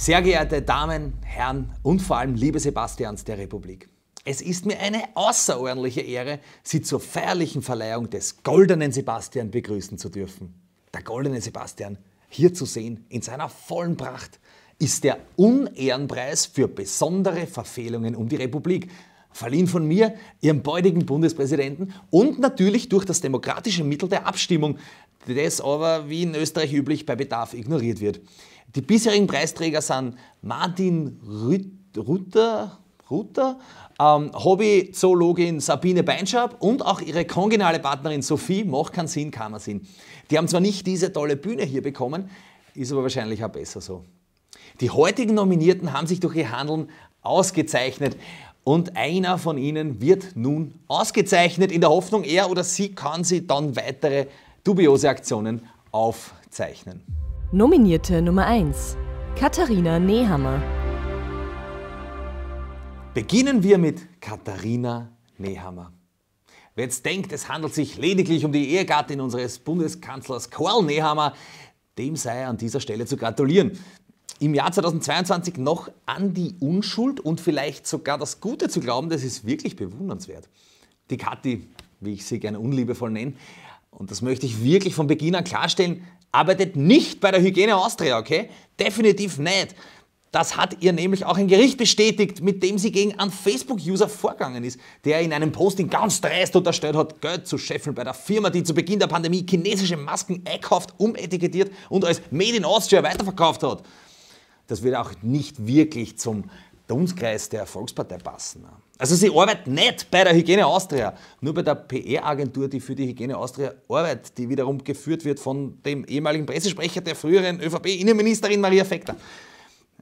Sehr geehrte Damen, Herren und vor allem liebe Sebastians der Republik. Es ist mir eine außerordentliche Ehre, Sie zur feierlichen Verleihung des goldenen Sebastian begrüßen zu dürfen. Der goldene Sebastian, hier zu sehen, in seiner vollen Pracht, ist der Unehrenpreis für besondere Verfehlungen um die Republik, verliehen von mir, Ihrem beudigen Bundespräsidenten und natürlich durch das demokratische Mittel der Abstimmung, das aber, wie in Österreich üblich, bei Bedarf ignoriert wird. Die bisherigen Preisträger sind Martin Rutter, Rutter ähm, Hobbyzoologin Sabine Beinschab und auch ihre kongenale Partnerin Sophie macht keinen Sinn, Mochkansin Sinn. Die haben zwar nicht diese tolle Bühne hier bekommen, ist aber wahrscheinlich auch besser so. Die heutigen Nominierten haben sich durch ihr Handeln ausgezeichnet und einer von ihnen wird nun ausgezeichnet in der Hoffnung, er oder sie kann sie dann weitere dubiose Aktionen aufzeichnen. Nominierte Nummer 1 Katharina Nehammer. Beginnen wir mit Katharina Nehammer. Wer jetzt denkt, es handelt sich lediglich um die Ehegattin unseres Bundeskanzlers Karl Nehammer, dem sei an dieser Stelle zu gratulieren. Im Jahr 2022 noch an die Unschuld und vielleicht sogar das Gute zu glauben, das ist wirklich bewundernswert. Die Kathi, wie ich sie gerne unliebevoll nenne, und das möchte ich wirklich von Beginn an klarstellen, arbeitet nicht bei der Hygiene Austria, okay? Definitiv nicht. Das hat ihr nämlich auch ein Gericht bestätigt, mit dem sie gegen einen Facebook-User vorgegangen ist, der in einem Posting ganz dreist unterstellt hat, Geld zu scheffeln bei der Firma, die zu Beginn der Pandemie chinesische Masken einkauft, umetikettiert und als Made in Austria weiterverkauft hat. Das wird auch nicht wirklich zum der der Volkspartei passen. Also sie arbeiten nicht bei der Hygiene Austria, nur bei der pe agentur die für die Hygiene Austria arbeitet, die wiederum geführt wird von dem ehemaligen Pressesprecher der früheren ÖVP-Innenministerin Maria Fekter.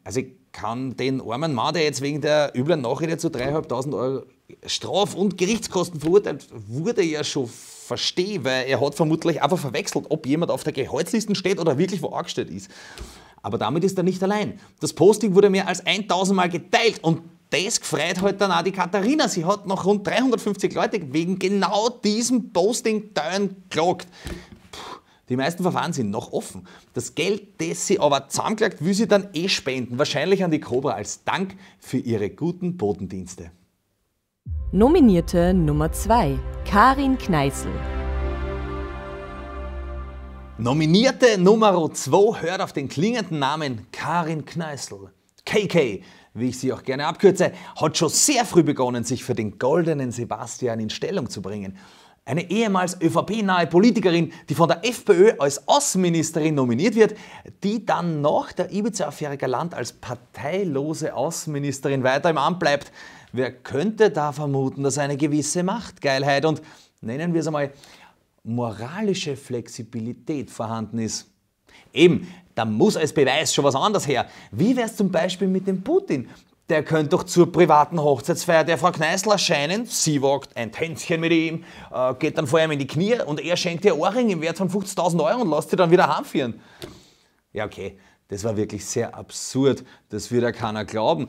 Also ich kann den armen Mann, der jetzt wegen der üblen Nachrede zu 3.500 Euro Straf- und Gerichtskosten verurteilt wurde, ja schon verstehen, weil er hat vermutlich einfach verwechselt, ob jemand auf der Gehaltsliste steht oder wirklich wo angestellt ist. Aber damit ist er nicht allein. Das Posting wurde mehr als 1000 Mal geteilt und das freut heute halt dann auch die Katharina. Sie hat noch rund 350 Leute wegen genau diesem Posting down gelockt. Die meisten Verfahren sind noch offen. Das Geld, das sie aber zusammenklagt, will sie dann eh spenden. Wahrscheinlich an die Cobra als Dank für ihre guten Bodendienste. Nominierte Nummer 2, Karin Kneißl. Nominierte Nummer 2 hört auf den klingenden Namen Karin Kneißl. KK, wie ich sie auch gerne abkürze, hat schon sehr früh begonnen, sich für den goldenen Sebastian in Stellung zu bringen. Eine ehemals ÖVP-nahe Politikerin, die von der FPÖ als Außenministerin nominiert wird, die dann nach der Ibiza-Affäre Galant als parteilose Außenministerin weiter im Amt bleibt. Wer könnte da vermuten, dass eine gewisse Machtgeilheit und, nennen wir es einmal, moralische Flexibilität vorhanden ist. Eben, da muss als Beweis schon was anderes her. Wie wäre es zum Beispiel mit dem Putin? Der könnte doch zur privaten Hochzeitsfeier der Frau Kneißler erscheinen. Sie wagt ein Tänzchen mit ihm, äh, geht dann vor ihm in die Knie und er schenkt ihr Ohrring im Wert von 50.000 Euro und lässt sie dann wieder heimführen. Ja, okay, das war wirklich sehr absurd. Das würde ja keiner glauben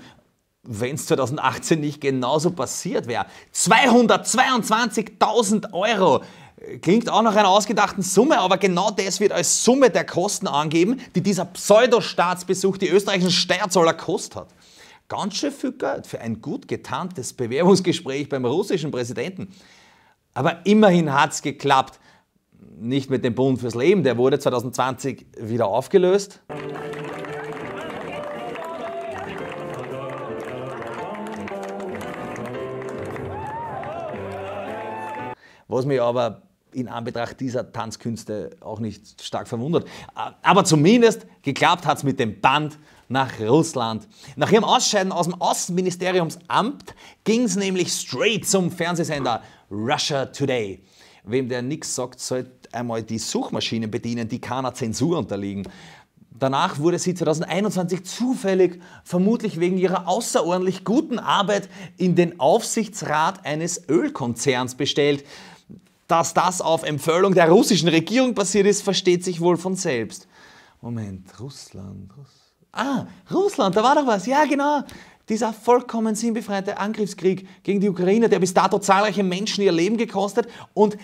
wenn es 2018 nicht genauso passiert wäre. 222.000 Euro Klingt auch nach einer ausgedachten Summe, aber genau das wird als Summe der Kosten angeben, die dieser Pseudostaatsbesuch die österreichischen Steuerzahler kostet hat. Ganz schön viel Geld für ein gut getarntes Bewerbungsgespräch beim russischen Präsidenten. Aber immerhin hat es geklappt. Nicht mit dem Bund fürs Leben, der wurde 2020 wieder aufgelöst. Was mich aber in Anbetracht dieser Tanzkünste auch nicht stark verwundert. Äh, aber zumindest geklappt hat es mit dem Band nach Russland. Nach ihrem Ausscheiden aus dem Außenministeriumsamt ging es nämlich straight zum Fernsehsender Russia Today. Wem der nichts sagt, sollte einmal die Suchmaschinen bedienen, die keiner Zensur unterliegen. Danach wurde sie 2021 zufällig, vermutlich wegen ihrer außerordentlich guten Arbeit, in den Aufsichtsrat eines Ölkonzerns bestellt. Dass das auf Empfehlung der russischen Regierung passiert ist, versteht sich wohl von selbst. Moment, Russland, Russland. Ah, Russland, da war doch was. Ja, genau. Dieser vollkommen sinnbefreite Angriffskrieg gegen die Ukraine, der bis dato zahlreiche Menschen ihr Leben gekostet und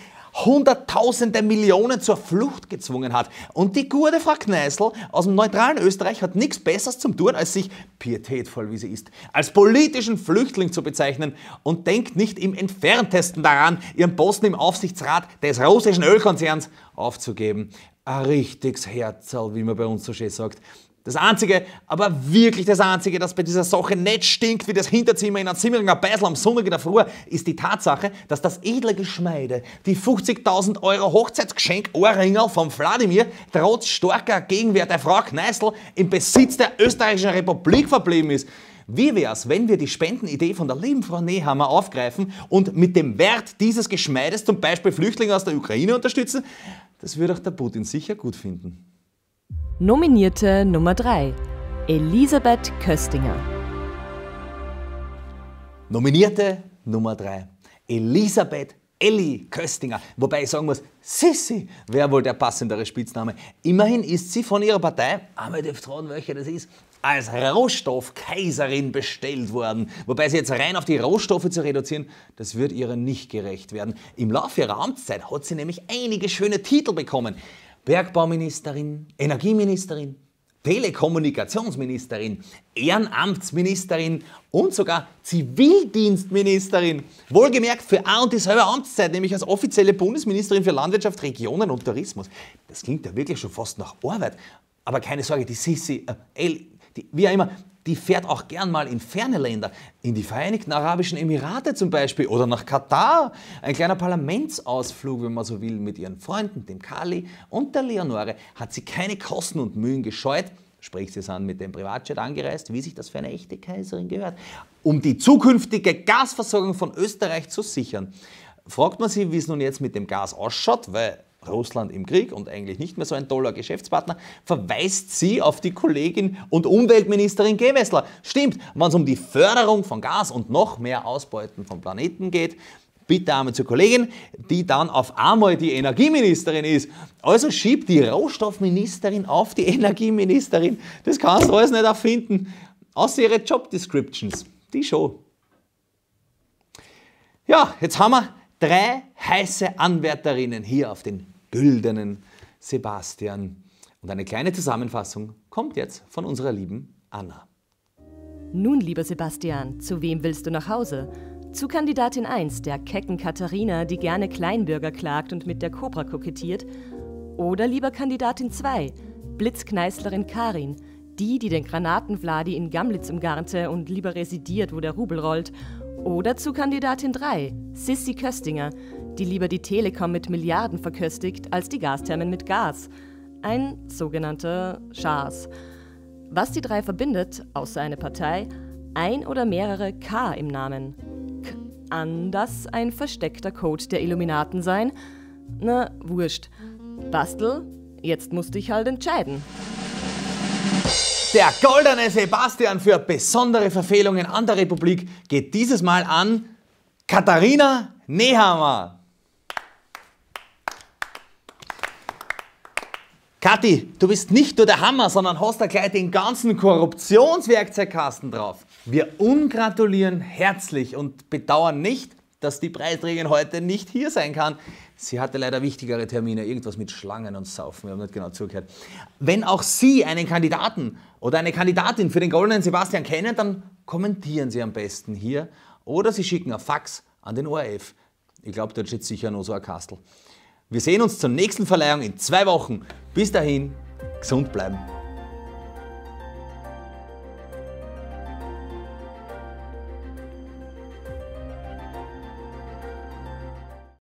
Hunderttausende Millionen zur Flucht gezwungen hat. Und die gute Frau Kneißl aus dem neutralen Österreich hat nichts Besseres zum tun, als sich, pietätvoll wie sie ist, als politischen Flüchtling zu bezeichnen und denkt nicht im entferntesten daran, ihren Posten im Aufsichtsrat des russischen Ölkonzerns aufzugeben. Ein richtiges Herzal, wie man bei uns so schön sagt. Das Einzige, aber wirklich das Einzige, das bei dieser Sache nicht stinkt wie das Hinterzimmer in einem Simmeringer Beisel am Sonntag in der Früh, ist die Tatsache, dass das edle Geschmeide, die 50.000 Euro Hochzeitsgeschenk Ohrringer von Wladimir, trotz starker Gegenwehr der Frau Kneißl im Besitz der Österreichischen Republik verblieben ist. Wie wär's, wenn wir die Spendenidee von der lieben Frau Nehammer aufgreifen und mit dem Wert dieses Geschmeides zum Beispiel Flüchtlinge aus der Ukraine unterstützen? Das würde auch der Putin sicher gut finden. Nominierte Nummer 3 Elisabeth Köstinger. Nominierte Nummer 3 Elisabeth Elli Köstinger. Wobei ich sagen muss, Sissi wäre wohl der passendere Spitzname. Immerhin ist sie von ihrer Partei, aber ich fragen, welche das ist, als Rohstoffkaiserin bestellt worden. Wobei sie jetzt rein auf die Rohstoffe zu reduzieren, das wird ihrer nicht gerecht werden. Im Laufe ihrer Amtszeit hat sie nämlich einige schöne Titel bekommen. Bergbauministerin, Energieministerin, Telekommunikationsministerin, Ehrenamtsministerin und sogar Zivildienstministerin. Wohlgemerkt für A und dieselbe Amtszeit, nämlich als offizielle Bundesministerin für Landwirtschaft, Regionen und Tourismus. Das klingt ja wirklich schon fast nach Arbeit. Aber keine Sorge, die Sissi, äh, L, die, wie auch immer, die fährt auch gern mal in ferne Länder, in die Vereinigten Arabischen Emirate zum Beispiel oder nach Katar. Ein kleiner Parlamentsausflug, wenn man so will, mit ihren Freunden, dem Kali und der Leonore, hat sie keine Kosten und Mühen gescheut. Sprich, sie sind mit dem Privatjet angereist, wie sich das für eine echte Kaiserin gehört, um die zukünftige Gasversorgung von Österreich zu sichern. Fragt man sie, wie es nun jetzt mit dem Gas ausschaut, weil Russland im Krieg und eigentlich nicht mehr so ein toller Geschäftspartner, verweist sie auf die Kollegin und Umweltministerin Gewessler. Stimmt, wenn es um die Förderung von Gas und noch mehr Ausbeuten vom Planeten geht, bitte einmal zur Kollegin, die dann auf einmal die Energieministerin ist. Also schiebt die Rohstoffministerin auf die Energieministerin. Das kannst du alles nicht erfinden. Außer ihre Job Descriptions. Die Show. Ja, jetzt haben wir drei heiße Anwärterinnen hier auf den güldenen Sebastian. Und eine kleine Zusammenfassung kommt jetzt von unserer lieben Anna. Nun, lieber Sebastian, zu wem willst du nach Hause? Zu Kandidatin 1, der kecken Katharina, die gerne Kleinbürger klagt und mit der Cobra kokettiert? Oder lieber Kandidatin 2, Blitzkneißlerin Karin, die, die den Granatenvladi in Gamlitz umgarnte und lieber residiert, wo der Rubel rollt? Oder zu Kandidatin 3, Sissy Köstinger, die lieber die Telekom mit Milliarden verköstigt als die Gasthermen mit Gas. Ein sogenannter Schaas. Was die drei verbindet, außer eine Partei, ein oder mehrere K im Namen. Kann das ein versteckter Code der Illuminaten sein? Na, wurscht. Bastel, jetzt musste ich halt entscheiden. Der goldene Sebastian für besondere Verfehlungen an der Republik geht dieses Mal an Katharina Nehammer. Kathi, du bist nicht nur der Hammer, sondern hast da gleich den ganzen Korruptionswerkzeugkasten drauf. Wir ungratulieren herzlich und bedauern nicht, dass die Preisträgerin heute nicht hier sein kann. Sie hatte leider wichtigere Termine, irgendwas mit Schlangen und Saufen, wir haben nicht genau zugehört. Wenn auch Sie einen Kandidaten oder eine Kandidatin für den goldenen Sebastian kennen, dann kommentieren Sie am besten hier oder Sie schicken ein Fax an den ORF. Ich glaube, dort steht sicher nur so ein Kastel. Wir sehen uns zur nächsten Verleihung in zwei Wochen. Bis dahin, gesund bleiben.